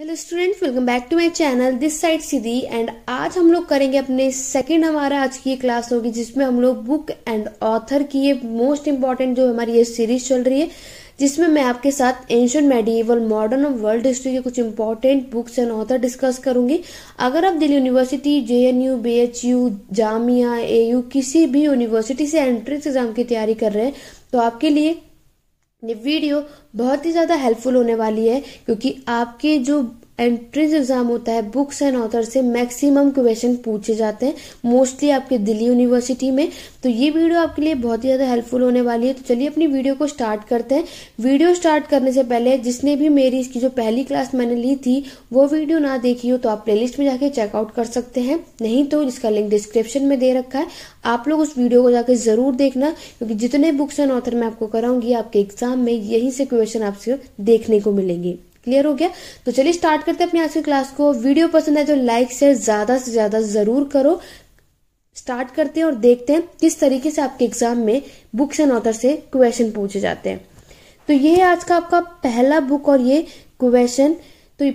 hello student welcome back to my channel this side Siddhi and आज हम लोग करेंगे अपने सेकंड हमारा आज की क्लास होगी जिसमें हम लोग बुक एंड ऑथर की ये मोस्ट इम्पॉर्टेंट जो हमारी ये सीरीज चल रही है जिसमें मैं आपके साथ एंशियंट मेडिवल मॉडर्न और वर्ल्ड हिस्ट्री के कुछ important books and author discuss करूंगी अगर आप Delhi university J N U B H U Jamia A U किसी भी यूनिवर्सिटी से एंट्रेंस एग्जाम की तैयारी कर रहे हैं तो आपके लिए ये वीडियो बहुत ही ज़्यादा हेल्पफुल होने वाली है क्योंकि आपके जो एंट्रेंस एग्जाम होता है बुक्स एंड ऑथर से मैक्सिमम क्वेश्चन पूछे जाते हैं मोस्टली आपके दिल्ली यूनिवर्सिटी में तो ये वीडियो आपके लिए बहुत ही ज़्यादा हेल्पफुल होने वाली है तो चलिए अपनी वीडियो को स्टार्ट करते हैं वीडियो स्टार्ट करने से पहले जिसने भी मेरी इसकी जो पहली क्लास मैंने ली थी वो वीडियो ना देखी हो तो आप प्ले में जाके चेकआउट कर सकते हैं नहीं तो इसका लिंक डिस्क्रिप्शन में दे रखा है आप लोग उस वीडियो को जाकर ज़रूर देखना क्योंकि जितने बुक्स एंड ऑथर मैं आपको कराऊंगी आपके एग्जाम में यहीं से क्वेश्चन आपसे देखने को मिलेंगे क्लियर हो गया तो चलिए स्टार्ट करते हैं अपनी आज की क्लास को वीडियो पसंद आए तो लाइक शेयर ज्यादा से ज्यादा जरूर करो स्टार्ट करते हैं और देखते हैं किस तरीके से आपके एग्जाम में बुक्स एंड ऑथर से क्वेश्चन पूछे जाते हैं तो ये है आज का आपका पहला बुक और ये क्वेश्चन तो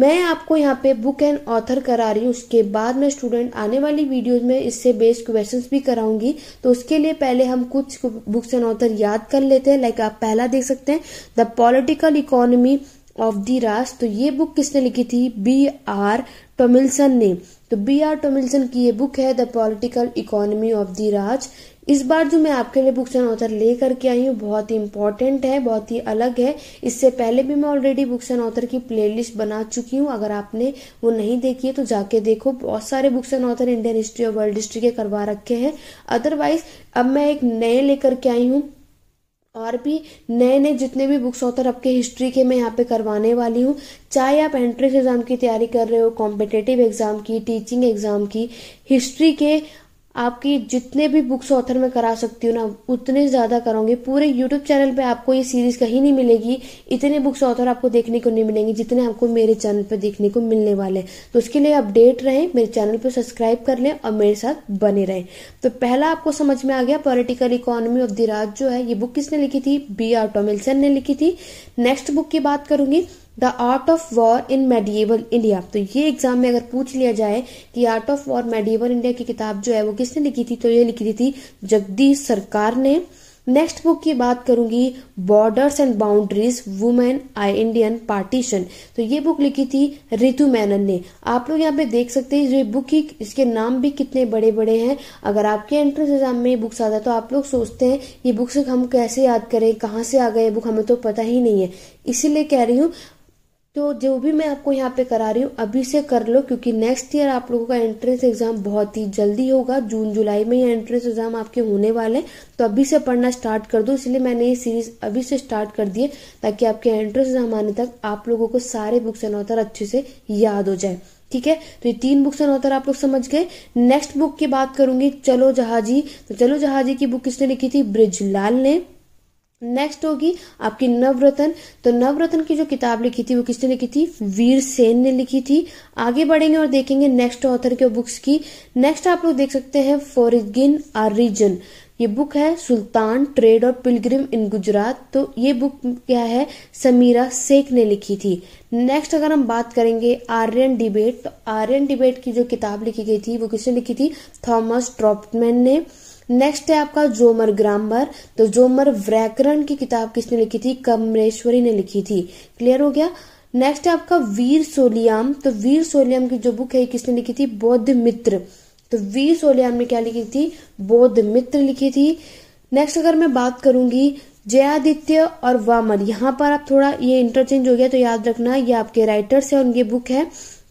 मैं आपको यहाँ पे बुक एंड ऑथर करा रही हूँ उसके बाद मैं स्टूडेंट आने वाली वीडियोज में इससे बेस्ड क्वेश्चंस भी कराऊंगी तो उसके लिए पहले हम कुछ बुक्स एंड ऑथर याद कर लेते हैं लाइक आप पहला देख सकते हैं the political economy of the Raj तो ये बुक किसने लिखी थी बी आर टोमिल्सन ने तो बी आर टोमिल्सन की ये बुक है the political economy of the Raj इस बार जो मैं आपके लिए बुक्स एंड ऑथर लेकर के आई हूँ बहुत ही इंपॉर्टेंट है बहुत ही अलग है इससे पहले भी मैं ऑलरेडी बुक्स एंड ऑथर की प्लेलिस्ट बना चुकी हूँ अगर आपने वो नहीं देखी है तो जाके देखो बहुत सारे books and author Indian history और वर्ल्ड हिस्ट्री के करवा रखे हैं अदरवाइज अब मैं एक नए लेकर के आई हूँ और भी नए नए जितने भी बुक्स ऑथर आपके हिस्ट्री के मैं यहाँ पे करवाने वाली हूँ चाहे आप एंट्रेंस एग्ज़ाम की तैयारी कर रहे हो कॉम्पिटेटिव एग्ज़ाम की टीचिंग एग्ज़ाम की हिस्ट्री के आपकी जितने भी बुक्स ऑथर में करा सकती हूँ ना उतने ज़्यादा करूँगी पूरे यूट्यूब चैनल पे आपको ये सीरीज़ कहीं नहीं मिलेगी इतने बुक्स ऑथर आपको देखने को नहीं मिलेंगे जितने आपको मेरे चैनल पे देखने को मिलने वाले हैं तो उसके लिए अपडेट रहें मेरे चैनल पे सब्सक्राइब कर लें और मेरे साथ बने रहें तो पहला आपको समझ में आ गया political economy of the Raj जो है ये बुक किसने लिखी थी बी आर टोमिल्सन ने लिखी थी नेक्स्ट बुक की बात करूंगी the art of war in medieval India तो ये एग्जाम में अगर पूछ लिया जाए कि art of war medieval India की किताब जो है वो किसने लिखी थी तो ये लिखी थी जगदीश सरकार ने नेक्स्ट बुक की बात करूंगी borders and boundaries women I Indian partition तो ये बुक लिखी थी रितु मैनन ने आप लोग यहाँ पे देख सकते हैं ये बुक ही इसके नाम भी कितने बड़े बड़े हैं अगर आपके एंट्रेंस एग्जाम में ये बुक्स आता है तो आप लोग सोचते हैं ये बुक्स हम कैसे याद करें कहाँ से आ गए बुक हमें तो पता ही नहीं है इसीलिए कह रही हूँ तो जो भी मैं आपको यहाँ पे करा रही हूँ अभी से कर लो क्योंकि नेक्स्ट ईयर आप लोगों का एंट्रेंस एग्जाम बहुत ही जल्दी होगा जून जुलाई में ये एंट्रेंस एग्जाम आपके होने वाले हैं तो अभी से पढ़ना स्टार्ट कर दो इसलिए मैंने ये सीरीज अभी से स्टार्ट कर दी है ताकि आपके एंट्रेंस एग्जाम आने तक आप लोगों को सारे बुक्स एंड ऑथर अच्छे से याद हो जाए ठीक है तो ये तीन बुक्स एंड ऑथर आप लोग समझ गए नेक्स्ट बुक की बात करूंगी चलो जहाजी तो चलो जहाजी की बुक किसने लिखी थी ब्रिजलाल ने नेक्स्ट होगी आपकी नवरत्न तो नवरत्न की जो किताब लिखी थी वो किसने लिखी थी वीर सेन ने लिखी थी आगे बढ़ेंगे और देखेंगे नेक्स्ट ऑथर के बुक्स की नेक्स्ट आप लोग देख सकते हैं फॉरिगिन आर रीजन ये बुक है सुल्तान ट्रेड और पिलग्रिम इन गुजरात तो ये बुक क्या है समीरा शेख ने लिखी थी नेक्स्ट अगर हम बात करेंगे आर्यन डिबेट तो आर्यन डिबेट की जो किताब लिखी गई थी वो किसने लिखी थी थॉमस ट्रॉपमैन ने नेक्स्ट है आपका जोमर ग्रामर तो जोमर व्याकरण की किताब किसने लिखी थी कमरेश्वरी ने लिखी थी क्लियर हो गया नेक्स्ट है आपका वीर सोलियाम तो वीर सोलियाम की जो बुक है किसने लिखी थी बौद्ध मित्र तो वीर सोलियाम ने क्या लिखी थी बौद्ध मित्र लिखी थी नेक्स्ट अगर मैं बात करूंगी जयादित्य और वामन यहाँ पर आप थोड़ा ये इंटरचेंज हो गया तो याद रखना ये आपके राइटर्स है और ये बुक है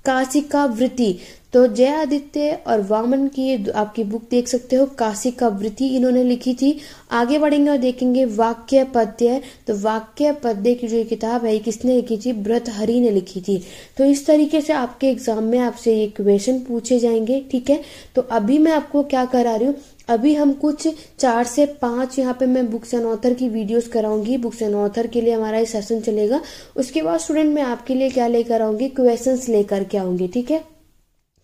काशिका वृत्ति तो जय आदित्य और वामन की आपकी बुक देख सकते हो काशी का वृत्ति इन्होंने लिखी थी आगे बढ़ेंगे और देखेंगे वाक्य पद्य तो वाक्य पद्य की जो किताब है किसने लिखी थी हरि ने लिखी थी तो इस तरीके से आपके एग्जाम में आपसे ये क्वेश्चन पूछे जाएंगे ठीक है तो अभी मैं आपको क्या करा रही हूँ अभी हम कुछ चार से पांच यहाँ पे मैं बुक्स एंड ऑथर की वीडियोस कराऊंगी बुक्स एंड ऑथर के लिए हमारा ये सेशन चलेगा उसके बाद स्टूडेंट मैं आपके लिए क्या लेकर आऊंगी क्वेश्चंस लेकर के आऊंगी ठीक है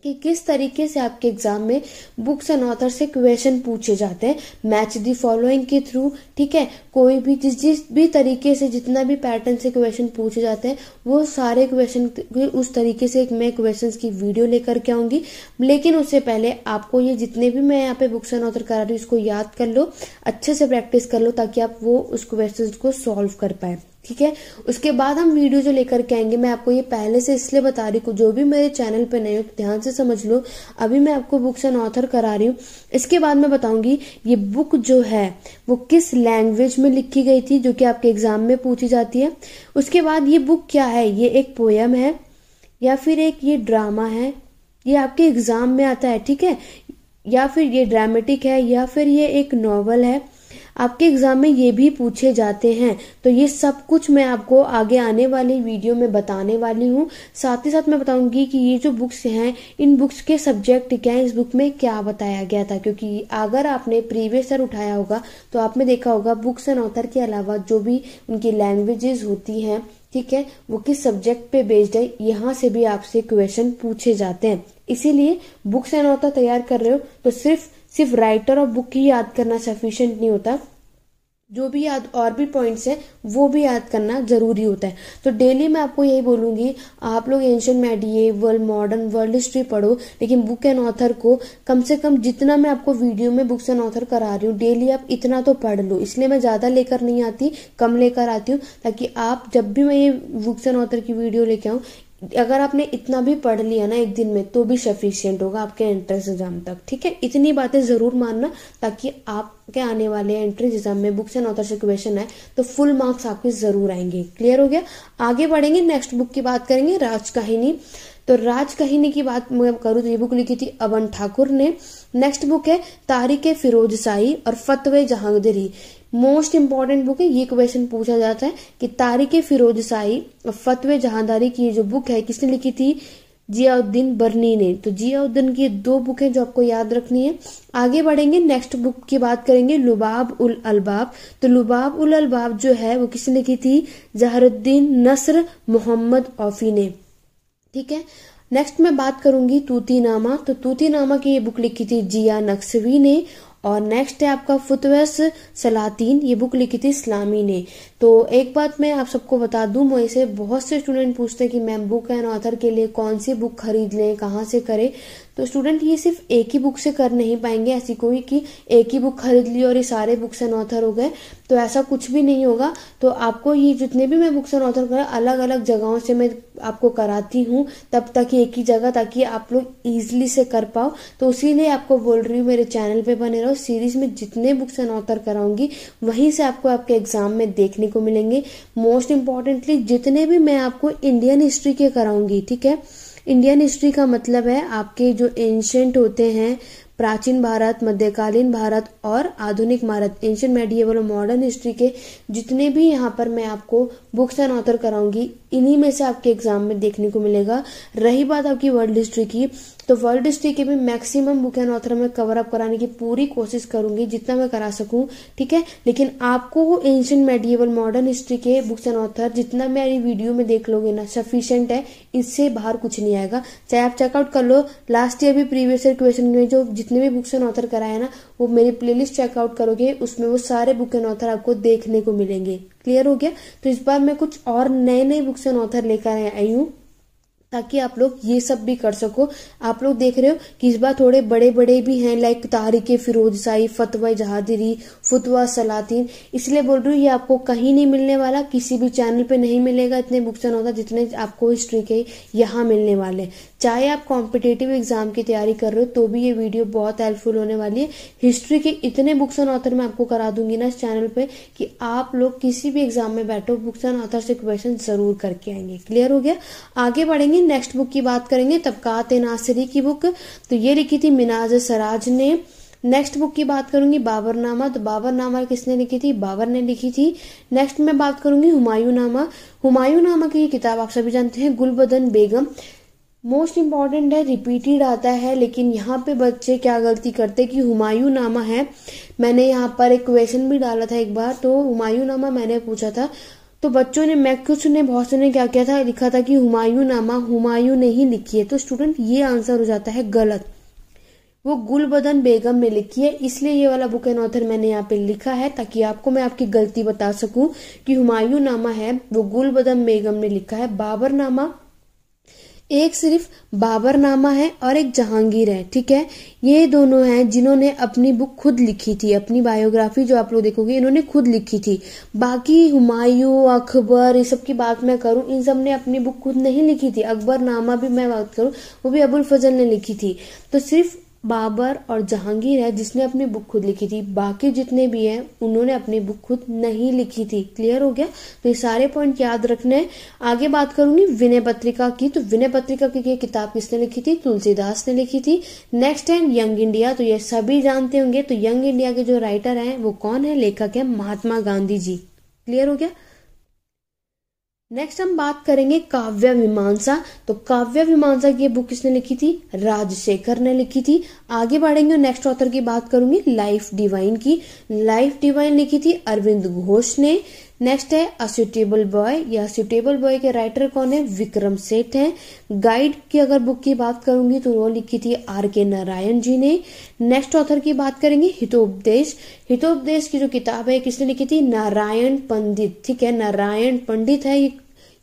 कि किस तरीके से आपके एग्जाम में बुक्स एंड ऑथर से क्वेश्चन पूछे जाते हैं मैच दी फॉलोइंग के थ्रू ठीक है कोई भी जिस जिस भी तरीके से जितना भी पैटर्न से क्वेश्चन पूछे जाते हैं वो सारे क्वेश्चन उस तरीके से एक मैं क्वेश्चन की वीडियो लेकर के आऊंगी लेकिन उससे पहले आपको ये जितने भी मैं यहाँ पे बुक्स एंड ऑथर करा रही हूँ इसको याद कर लो अच्छे से प्रैक्टिस कर लो ताकि आप वो उस क्वेश्चन को सॉल्व कर पाए ठीक है उसके बाद हम वीडियो जो लेकर के आएंगे मैं आपको ये पहले से इसलिए बता रही हूँ जो भी मेरे चैनल पे नए हो ध्यान से समझ लो अभी मैं आपको बुक्स एंड ऑथर करा रही हूँ इसके बाद मैं बताऊंगी ये बुक जो है वो किस लैंग्वेज में लिखी गई थी जो कि आपके एग्जाम में पूछी जाती है उसके बाद ये बुक क्या है ये एक पोयम है या फिर एक ये ड्रामा है ये आपके एग्जाम में आता है ठीक है या फिर ये ड्रामेटिक है या फिर ये एक नॉवल है आपके एग्ज़ाम में ये भी पूछे जाते हैं तो ये सब कुछ मैं आपको आगे आने वाली वीडियो में बताने वाली हूँ साथ ही साथ मैं बताऊंगी कि ये जो बुक्स हैं इन बुक्स के सब्जेक्ट क्या इस बुक में क्या बताया गया था क्योंकि अगर आपने प्रीवियस ईयर उठाया होगा तो आपने देखा होगा बुक्स एंड ऑथर के अलावा जो भी उनकी लैंग्वेजेस होती हैं ठीक है वो किस सब्जेक्ट पे बेस्ड है यहाँ से भी आपसे क्वेश्चन पूछे जाते हैं इसीलिए बुक्स एंड ऑथर तैयार कर रहे हो तो सिर्फ सिर्फ राइटर और बुक ही याद करना सफिशेंट नहीं होता जो भी याद और भी पॉइंट्स हैं वो भी याद करना ज़रूरी होता है तो डेली मैं आपको यही बोलूँगी आप लोग ancient medieval modern world history पढ़ो लेकिन बुक एंड ऑथर को कम से कम जितना मैं आपको वीडियो में बुक्स एंड ऑथर करा रही हूँ डेली आप इतना तो पढ़ लो इसलिए मैं ज़्यादा लेकर नहीं आती कम लेकर आती हूँ ताकि आप जब भी मैं ये बुक्स एंड ऑथर की वीडियो लेके आऊँ अगर आपने इतना भी पढ़ लिया ना एक दिन में तो भी सफिशियंट होगा आपके एंट्रेंस एग्जाम तक ठीक है इतनी बातें ज़रूर मानना ताकि आपके आने वाले एंट्रेंस एग्जाम में बुक्स एंड ऑथर से क्वेश्चन आए तो फुल मार्क्स आपके ज़रूर आएंगे क्लियर हो गया आगे बढ़ेंगे नेक्स्ट बुक की बात करेंगे राज काहिनी तो राज कहनी की बात मैं करूँ तो ये बुक लिखी थी अवन ठाकुर ने नेक्स्ट बुक है तारीख फिरोज शाही और Fatawa Jahangiri most important book है ये क्वेश्चन पूछा जाता है कि तारीख फिरोज शाही और फतवे जहांदारी की जो बुक है किसने लिखी थी जियाउद्दीन बर्नी ने तो जियाउद्दीन की दो बुक है जो आपको याद रखनी है आगे बढ़ेंगे नेक्स्ट बुक की बात करेंगे लुबाब उल अलबाब तो लुबाब उल अलबाब जो है वो किसने लिखी थी जहरुद्दीन नसर मोहम्मद ऑफी ने ठीक है नेक्स्ट मैं बात करूंगी तूती नामा तो तूती नामा की ये बुक लिखी थी जिया नक्सवी ने और नेक्स्ट है आपका फुतवस सलातीन ये बुक लिखी थी इस्लामी ने तो एक बात मैं आप सबको बता दूं मैं से बहुत से स्टूडेंट पूछते हैं कि मैम बुक एंड ऑथर के लिए कौन सी बुक खरीद लें कहाँ से करें तो स्टूडेंट ये सिर्फ एक ही बुक से कर नहीं पाएंगे ऐसी कोई कि एक ही बुक खरीद ली और ये सारे बुक्स एन ऑथर हो गए तो ऐसा कुछ भी नहीं होगा तो आपको ये जितने भी मैं बुक्स एन ऑथर करा अलग अलग जगहों से मैं आपको कराती हूँ तब तक एक ही जगह ताकि आप लोग ईजिली से कर पाओ तो उसीलिए आपको बोल रही हूँ मेरे चैनल पर बने रहो सीरीज में जितने बुक्स एन ऑथर कराऊंगी वहीं से आपको आपके एग्जाम में देखने को मिलेंगे मोस्ट इम्पॉर्टेंटली जितने भी मैं आपको इंडियन हिस्ट्री के कराऊंगी ठीक है इंडियन हिस्ट्री का मतलब है आपके जो एंशेंट होते हैं प्राचीन भारत मध्यकालीन भारत और आधुनिक भारत एंशियंट मेडियवल और मॉडर्न हिस्ट्री के जितने भी यहाँ पर मैं आपको बुक्स एंड ऑथर कराऊंगी इन्हीं में से आपके एग्जाम में देखने को मिलेगा रही बात आपकी वर्ल्ड हिस्ट्री की तो वर्ल्ड हिस्ट्री के भी मैक्सिमम बुक एंड ऑथर में कवर अप कराने की पूरी कोशिश करूंगी जितना मैं करा सकूं ठीक है लेकिन आपको एंशियंट मेडिएबल मॉडर्न हिस्ट्री के बुक्स एंड ऑथर जितना मेरी वीडियो में देख लोगे ना सफिशियंट है इससे बाहर कुछ नहीं आएगा चाहे आप चेकआउट कर लो लास्ट ईयर भी प्रीवियस ईयर क्वेश्चन में जो जितने भी बुक्स एंड ऑथर कराए ना वो मेरी प्लेलिस्ट चेकआउट करोगे उसमें वो सारे बुक एंड ऑथर आपको देखने को मिलेंगे क्लियर हो गया तो इस बार मैं कुछ और नए नए बुक्स एंड ऑथर लेकर आई हूँ ताकि आप लोग ये सब भी कर सको आप लोग देख रहे हो कि इस बार थोड़े बड़े बड़े भी हैं लाइक तारिक साई फतवा जहादिरी फतवा सलातीन इसलिए बोल रही हूँ ये आपको कहीं नहीं मिलने वाला किसी भी चैनल पे नहीं मिलेगा इतने बुक्स एंड ऑथर जितने आपको हिस्ट्री के यहाँ मिलने वाले चाहे आप कॉम्पिटेटिव एग्जाम की तैयारी कर रहे हो तो भी ये वीडियो बहुत हेल्पफुल होने वाली है हिस्ट्री के इतने बुक्स एंड ऑथर मैं आपको करा दूंगी ना इस चैनल पे कि आप लोग किसी भी एग्जाम में बैठो बुक्स एंड ऑथर से क्वेश्चन जरूर करके आएंगे क्लियर हो गया आगे बढ़ेंगे नेक्स्ट बुक की बात करेंगे तबकात नासरी की बुक तो ये लिखी थी मिनाज सराज ने नेक्स्ट बुक की बात करूंगी बाबरनामा तो बाबरनामा किसने लिखी थी बाबर ने लिखी थी नेक्स्ट मैं बात करूंगी हुमायूं नामा हुमायूं नामा की किताब आप सभी जानते हैं गुलबदन बेगम मोस्ट इम्पॉर्टेंट है रिपीटेड आता है लेकिन यहाँ पे बच्चे क्या गलती करते कि हुमायूं नामा है मैंने यहाँ पर एक क्वेश्चन भी डाला था एक बार तो हुमायूं नामा मैंने पूछा था तो बच्चों ने मैं कुछ ने बहुत ने क्या किया था लिखा था कि हुमायूं नामा हुमायूं ने ही लिखी है तो स्टूडेंट ये आंसर हो जाता है गलत वो गुलबदन बेगम ने लिखी है इसलिए ये वाला बुक एंड ऑथर मैंने यहाँ पे लिखा है ताकि आपको मैं आपकी गलती बता सकूं कि हुमायूं नामा है वो गुलबदन बेगम ने लिखा है बाबर नामा एक सिर्फ बाबरनामा है और एक जहांगीर है ठीक है ये दोनों हैं जिन्होंने अपनी बुक खुद लिखी थी अपनी बायोग्राफी जो आप लोग देखोगे इन्होंने खुद लिखी थी बाकी हुमायूं अकबर ये सब की बात मैं करूँ इन सब ने अपनी बुक खुद नहीं लिखी थी अकबर नामा भी मैं बात करूँ वो भी अबुल फजल ने लिखी थी तो सिर्फ बाबर और जहांगीर है जिसने अपनी बुक खुद लिखी थी बाकी जितने भी हैं उन्होंने अपनी बुक खुद नहीं लिखी थी क्लियर हो गया तो ये सारे पॉइंट याद रखने हैं आगे बात करूंगी विनय पत्रिका की तो विनय पत्रिका की ये किताब किसने लिखी थी तुलसीदास ने लिखी थी नेक्स्ट है यंग इंडिया तो ये सभी जानते होंगे तो यंग इंडिया के जो राइटर हैं वो कौन है लेखक है महात्मा गांधी जी क्लियर हो गया नेक्स्ट हम बात करेंगे काव्य मीमांसा तो काव्य मीमांसा की बुक किसने लिखी थी राजशेखर ने लिखी थी आगे बढ़ेंगे नेक्स्ट ऑथर की बात करूंगी लाइफ डिवाइन की लाइफ डिवाइन लिखी थी अरविंद घोष ने नेक्स्ट है अस्यूटेबल बॉय या अस्यूटेबल बॉय के राइटर कौन है विक्रम सेठ है गाइड की अगर बुक की बात करूंगी तो वो लिखी थी आर के नारायण जी ने नेक्स्ट ऑथर की बात करेंगे हितोपदेश हितोपदेश की जो किताब है किसने लिखी थी नारायण पंडित ठीक है नारायण पंडित है ये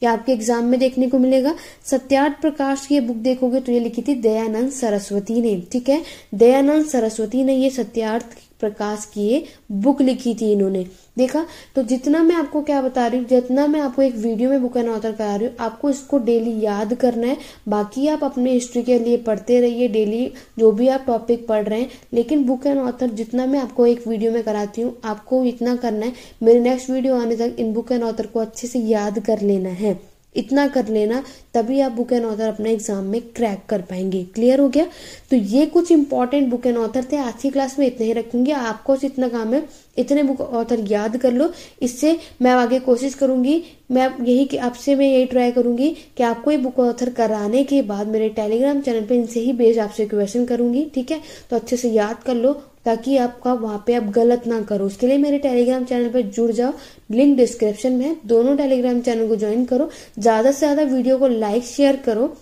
ये आपके एग्जाम में देखने को मिलेगा सत्यार्थ प्रकाश की ये बुक देखोगे तो ये लिखी थी दयानंद सरस्वती ने ठीक है दयानंद सरस्वती ने ये सत्यार्थ प्रकाश किए बुक लिखी थी इन्होंने देखा तो जितना मैं आपको क्या बता रही हूँ जितना मैं आपको एक वीडियो में बुक एंड ऑथर करा रही हूँ आपको इसको डेली याद करना है बाकी आप अपने हिस्ट्री के लिए पढ़ते रहिए डेली जो भी आप टॉपिक पढ़ रहे हैं लेकिन बुक एंड ऑथर जितना मैं आपको एक वीडियो में कराती हूँ आपको इतना करना है मेरे नेक्स्ट वीडियो आने तक इन बुक एंड ऑथर को अच्छे से याद कर लेना है इतना कर लेना तभी आप बुक एंड ऑथर अपने एग्जाम में क्रैक कर पाएंगे क्लियर हो गया तो ये कुछ इंपॉर्टेंट बुक एंड ऑथर थे आज की क्लास में इतने ही रखूंगी आपको इतना काम है इतने बुक ऑथर याद कर लो इससे मैं आगे कोशिश करूंगी मैं यही कि आपसे मैं यही ट्राई करूंगी कि आपको ये बुक ऑथर कराने के बाद मेरे टेलीग्राम चैनल पर इनसे ही बेस आपसे क्वेश्चन करूंगी ठीक है तो अच्छे से याद कर लो ताकि आपका वहाँ पे आप गलत ना करो उसके लिए मेरे टेलीग्राम चैनल पर जुड़ जाओ लिंक डिस्क्रिप्शन में है दोनों टेलीग्राम चैनल को ज्वाइन करो ज़्यादा से ज़्यादा वीडियो को लाइक शेयर करो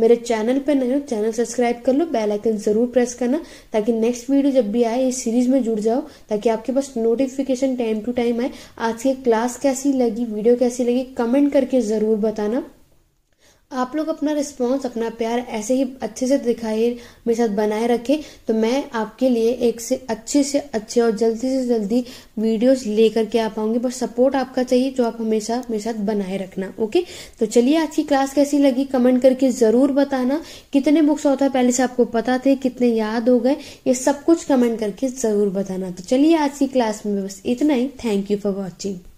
मेरे चैनल पर नए हो चैनल सब्सक्राइब कर लो बेल आइकन ज़रूर प्रेस करना ताकि नेक्स्ट वीडियो जब भी आए इस सीरीज़ में जुड़ जाओ ताकि आपके पास नोटिफिकेशन टाइम टू टाइम आए आज की क्लास कैसी लगी वीडियो कैसी लगी कमेंट करके ज़रूर बताना आप लोग अपना रिस्पॉन्स अपना प्यार ऐसे ही अच्छे से दिखाइए मेरे साथ बनाए रखें तो मैं आपके लिए एक से अच्छे से अच्छे और जल्दी से जल्दी वीडियोस लेकर के आ पाऊंगी बस सपोर्ट आपका चाहिए जो आप हमेशा मेरे साथ बनाए रखना ओके तो चलिए आज की क्लास कैसी लगी कमेंट करके ज़रूर बताना कितने बुक्स होता है पहले से आपको पता थे कितने याद हो गए ये सब कुछ कमेंट करके ज़रूर बताना तो चलिए आज की क्लास में बस इतना ही थैंक यू फॉर वॉचिंग